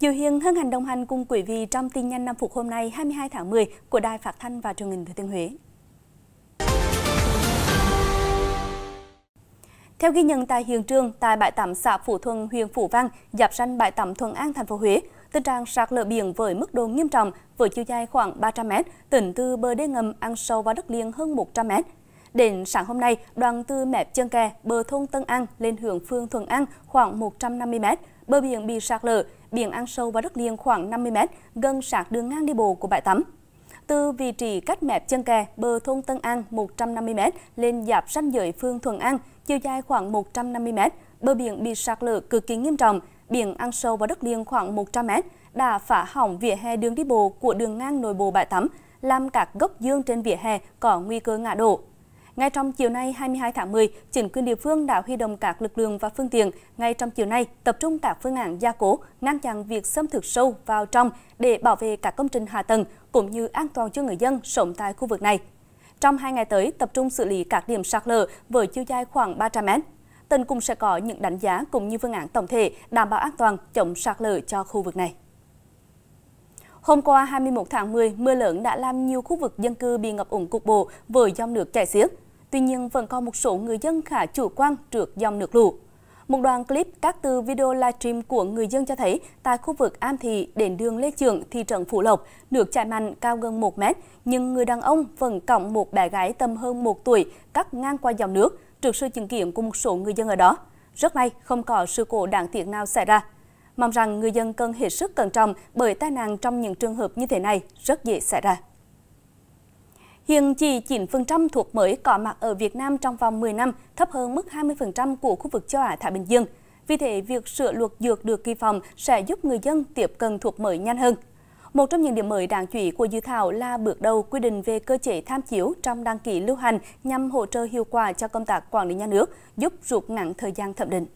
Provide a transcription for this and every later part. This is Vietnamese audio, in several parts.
Diệu Hiền hân hạnh đồng hành cùng quý vị trong tin nhanh năm phục hôm nay 22 tháng 10 của Đài Phát Thanh và Truyền hình Thừa Thiên Huế. Theo ghi nhận tại hiện trường tại bãi tắm xã Phủ Thuận, huyện Phủ Vang, giáp ranh bãi tắm Thuận An, thành phố Huế, tình trạng sạt lở biển với mức độ nghiêm trọng với chiều dài khoảng 300 m, tỉnh từ bờ đê ngầm ăn sâu vào đất liền hơn 100 m. Đến sáng hôm nay, đoàn từ mép chân kè bờ thôn Tân An lên hướng phương Thuận An khoảng 150 m, bờ biển bị sạt lở, biển ăn sâu vào đất liền khoảng 50 m, gần sạt đường ngang đi bộ của bãi tắm. Từ vị trí cách mép chân kè bờ thôn Tân An 150 m lên giáp ranh giới phương Thuận An, chiều dài khoảng 150 m, bờ biển bị sạt lở cực kỳ nghiêm trọng, biển ăn sâu vào đất liền khoảng 100 m, đã phá hỏng vỉa hè đường đi bộ của đường ngang nội bộ bãi tắm, làm các gốc dương trên vỉa hè có nguy cơ ngã đổ. Ngay trong chiều nay 22 tháng 10, chính quyền địa phương đã huy động các lực lượng và phương tiện ngay trong chiều nay tập trung các phương án gia cố, ngăn chặn việc xâm thực sâu vào trong để bảo vệ các công trình hạ tầng cũng như an toàn cho người dân sống tại khu vực này. Trong hai ngày tới, tập trung xử lý các điểm sạt lở với chiều dài khoảng 300 mét. Tỉnh cũng sẽ có những đánh giá cũng như phương án tổng thể đảm bảo an toàn chống sạt lở cho khu vực này. Hôm qua 21 tháng 10, mưa lớn đã làm nhiều khu vực dân cư bị ngập ủng cục bộ với dòng nước chảy xiết. Tuy nhiên, vẫn còn một số người dân khá chủ quan trước dòng nước lũ. Một đoạn clip các từ video livestream của người dân cho thấy tại khu vực Am Thị đến đường Lê Trường, thị trấn Phú Lộc, nước chảy mạnh cao gần 1 mét, nhưng người đàn ông vẫn cõng một bé gái tầm hơn 1 tuổi cắt ngang qua dòng nước trước sự chứng kiến của một số người dân ở đó. Rất may không có sự cố đáng tiếc nào xảy ra. Mong rằng người dân cần hết sức cẩn trọng bởi tai nạn trong những trường hợp như thế này rất dễ xảy ra. Hiện chỉ 9% thuốc mới có mặt ở Việt Nam trong vòng 10 năm, thấp hơn mức 20% của khu vực châu Á-Thái Bình Dương. Vì thế, việc sửa luật dược được kỳ vọng sẽ giúp người dân tiếp cận thuốc mới nhanh hơn. Một trong những điểm mới đáng chú ý của dự thảo là bước đầu quy định về cơ chế tham chiếu trong đăng ký lưu hành nhằm hỗ trợ hiệu quả cho công tác quản lý nhà nước, giúp rút ngắn thời gian thẩm định.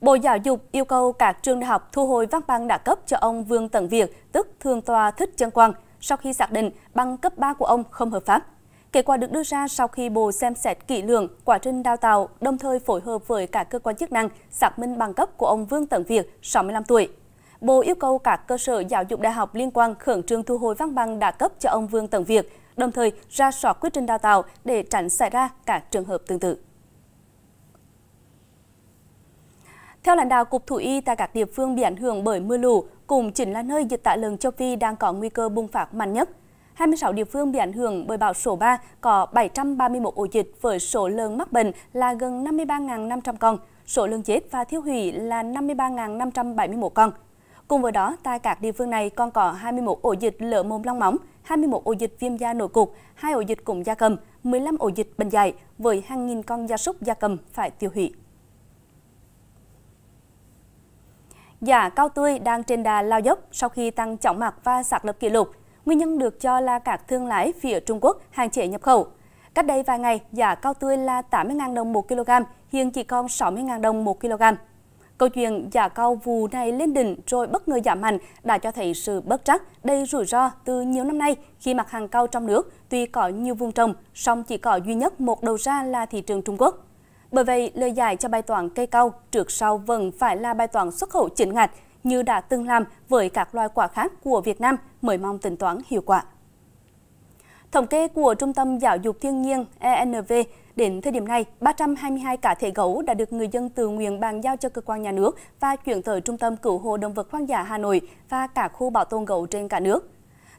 Bộ Giáo dục yêu cầu các trường đại học thu hồi văn bằng đã cấp cho ông Vương Tận Việt, tức Thường tòa Thích Chân Quang, sau khi xác định bằng cấp 3 của ông không hợp pháp. Kết quả được đưa ra sau khi Bộ xem xét kỹ lưỡng quá trình đào tạo, đồng thời phối hợp với cả cơ quan chức năng xác minh bằng cấp của ông Vương Tận Việt, 65 tuổi. Bộ yêu cầu các cơ sở giáo dục đại học liên quan khẩn trương thu hồi văn bằng đã cấp cho ông Vương Tận Việt, đồng thời ra soát quyết trình đào tạo để tránh xảy ra cả trường hợp tương tự. Theo lãnh đạo Cục thủ y tại các địa phương bị ảnh hưởng bởi mưa lũ, cùng chính là nơi dịch tả lợn châu Phi đang có nguy cơ bùng phát mạnh nhất. 26 địa phương bị ảnh hưởng bởi bão số 3 có 731 ổ dịch với số lợn mắc bệnh là gần 53.500 con, số lợn chết và thiêu hủy là 53.571 con. Cùng với đó, tại các địa phương này còn có 21 ổ dịch lở mồm long móng, 21 ổ dịch viêm da nổi cục, 2 ổ dịch cúm da cầm, 15 ổ dịch bệnh dạy với hàng nghìn con gia súc gia cầm phải tiêu hủy. Giá dạ, cao tươi đang trên đà lao dốc sau khi tăng chóng mặt và sạc lập kỷ lục. Nguyên nhân được cho là các thương lái phía Trung Quốc hạn chế nhập khẩu. Cách đây vài ngày, giá cao tươi là 80.000 đồng 1 kg, hiện chỉ còn 60.000 đồng 1 kg. Câu chuyện giá cao vù này lên đỉnh rồi bất ngờ giảm mạnh đã cho thấy sự bất trắc đầy rủi ro từ nhiều năm nay khi mặt hàng cao trong nước tuy có nhiều vùng trồng, song chỉ có duy nhất một đầu ra là thị trường Trung Quốc. Bởi vậy, lời giải cho bài toán cây cao trước sau vẫn phải là bài toán xuất khẩu chính ngạch như đã từng làm với các loài quả khác của Việt Nam mới mong tính toán hiệu quả. Thống kê của Trung tâm Giáo dục Thiên nhiên ENV Đến thời điểm này, 322 cá thể gấu đã được người dân từ nguyện bàn giao cho cơ quan nhà nước và chuyển tới Trung tâm Cửu hộ Động vật Hoang dã Hà Nội và cả khu bảo tồn gấu trên cả nước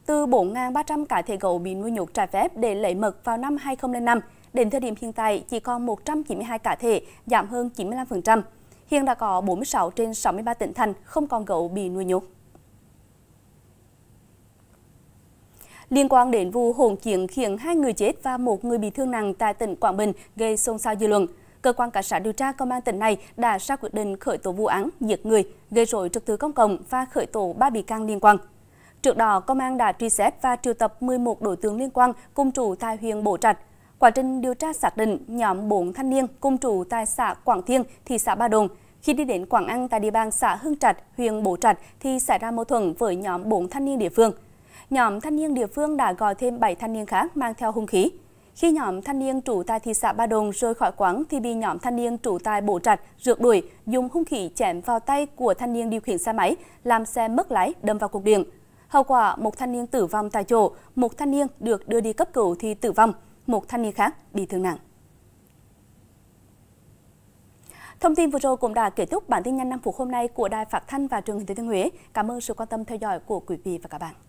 từ 4.300 cá thể gấu bị nuôi nhốt trái phép để lấy mật vào năm 2005. Đến thời điểm hiện tại, chỉ còn 192 cá thể, giảm hơn 95%. Hiện đã có 46 trên 63 tỉnh thành không còn gấu bị nuôi nhốt. Liên quan đến vụ hỗn chiến khiến hai người chết và một người bị thương nặng tại tỉnh Quảng Bình gây xôn xao dư luận, cơ quan cảnh sát điều tra công an tỉnh này đã ra quyết định khởi tố vụ án giết người, gây rối trật tự công cộng và khởi tố ba bị can liên quan. Trước đó, công an đã truy xét và triệu tập 11 đối tượng liên quan cùng chủ tại huyện Bổ Trạch. Quá trình điều tra xác định nhóm 4 thanh niên cùng chủ tại xã Quảng Thiên, thị xã Ba Đồn. Khi đi đến Quảng An tại địa bàn xã Hưng Trạch, huyện Bổ Trạch thì xảy ra mâu thuẫn với nhóm 4 thanh niên địa phương. Nhóm thanh niên địa phương đã gọi thêm 7 thanh niên khác mang theo hung khí. Khi nhóm thanh niên trú tại thị xã Ba Đồn rời khỏi quán thì bị nhóm thanh niên trú tại Bổ Trạch rượt đuổi, dùng hung khí chém vào tay của thanh niên điều khiển xe máy, làm xe mất lái đâm vào cục điện. Hậu quả, một thanh niên tử vong tại chỗ, một thanh niên được đưa đi cấp cứu thì tử vong, một thanh niên khác bị thương nặng. Thông tin vừa rồi cũng đã kết thúc bản tin nhanh 5 phút hôm nay của Đài Phát Thanh và trường hình Thừa Thiên Huế. Cảm ơn sự quan tâm theo dõi của quý vị và các bạn.